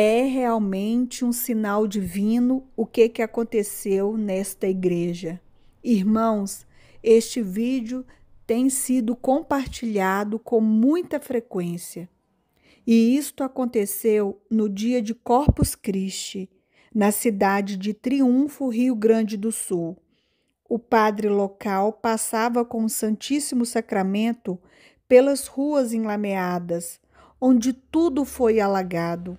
é realmente um sinal divino o que, que aconteceu nesta igreja. Irmãos, este vídeo tem sido compartilhado com muita frequência. E isto aconteceu no dia de Corpus Christi, na cidade de Triunfo, Rio Grande do Sul. O padre local passava com o Santíssimo Sacramento pelas ruas enlameadas, onde tudo foi alagado.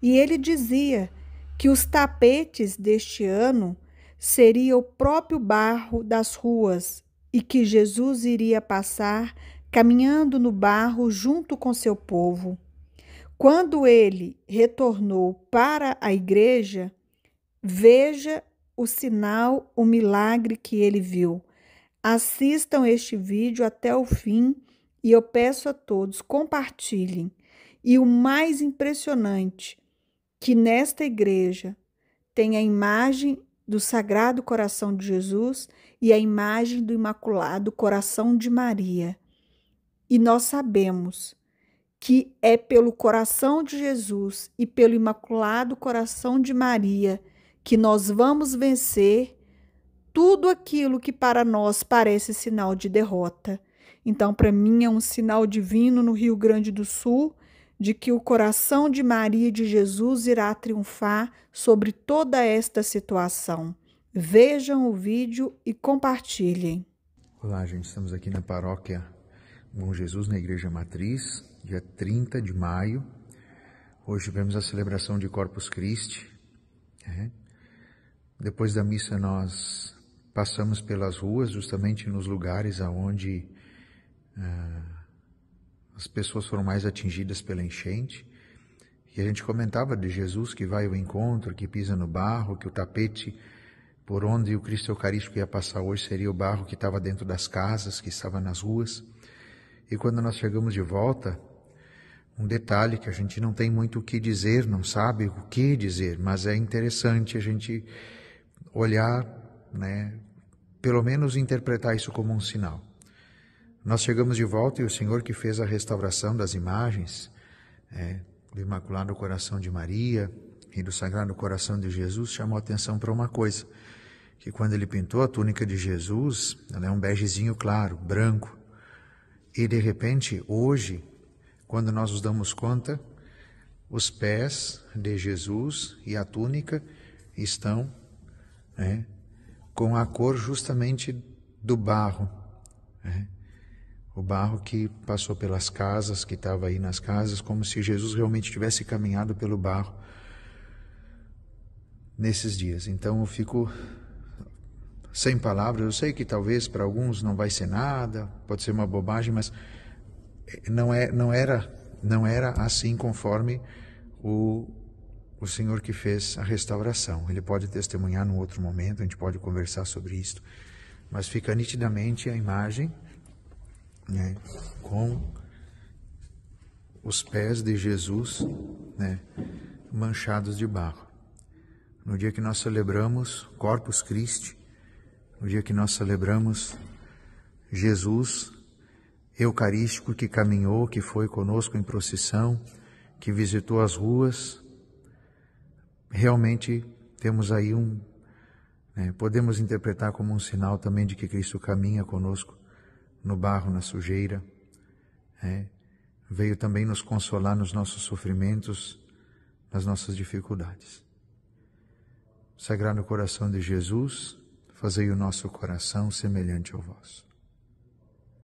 E ele dizia que os tapetes deste ano seria o próprio barro das ruas e que Jesus iria passar caminhando no barro junto com seu povo. Quando ele retornou para a igreja, veja o sinal, o milagre que ele viu. Assistam este vídeo até o fim e eu peço a todos compartilhem. E o mais impressionante, que nesta igreja tem a imagem do Sagrado Coração de Jesus e a imagem do Imaculado Coração de Maria. E nós sabemos que é pelo coração de Jesus e pelo Imaculado Coração de Maria que nós vamos vencer tudo aquilo que para nós parece sinal de derrota. Então, para mim, é um sinal divino no Rio Grande do Sul de que o coração de Maria e de Jesus irá triunfar sobre toda esta situação. Vejam o vídeo e compartilhem. Olá, gente, estamos aqui na paróquia Bom Jesus, na Igreja Matriz, dia 30 de maio. Hoje tivemos a celebração de Corpus Christi. É. Depois da missa, nós passamos pelas ruas, justamente nos lugares aonde. Uh, as pessoas foram mais atingidas pela enchente. E a gente comentava de Jesus que vai ao encontro, que pisa no barro, que o tapete por onde o Cristo Eucarístico ia passar hoje seria o barro que estava dentro das casas, que estava nas ruas. E quando nós chegamos de volta, um detalhe que a gente não tem muito o que dizer, não sabe o que dizer, mas é interessante a gente olhar, né, pelo menos interpretar isso como um sinal. Nós chegamos de volta e o Senhor que fez a restauração das imagens é, do Imaculado Coração de Maria e do Sagrado Coração de Jesus chamou a atenção para uma coisa, que quando ele pintou a túnica de Jesus, ela é um begezinho claro, branco, e de repente, hoje, quando nós nos damos conta, os pés de Jesus e a túnica estão né, com a cor justamente do barro. Né? o barro que passou pelas casas, que estava aí nas casas, como se Jesus realmente tivesse caminhado pelo barro nesses dias. Então eu fico sem palavras. Eu sei que talvez para alguns não vai ser nada, pode ser uma bobagem, mas não é, não era, não era assim conforme o o Senhor que fez a restauração. Ele pode testemunhar num outro momento, a gente pode conversar sobre isto, mas fica nitidamente a imagem né, com os pés de Jesus né, manchados de barro. No dia que nós celebramos Corpus Christi, no dia que nós celebramos Jesus Eucarístico que caminhou, que foi conosco em procissão, que visitou as ruas, realmente temos aí um, né, podemos interpretar como um sinal também de que Cristo caminha conosco no barro, na sujeira. É. Veio também nos consolar nos nossos sofrimentos, nas nossas dificuldades. Sagrado coração de Jesus, fazei o nosso coração semelhante ao vosso.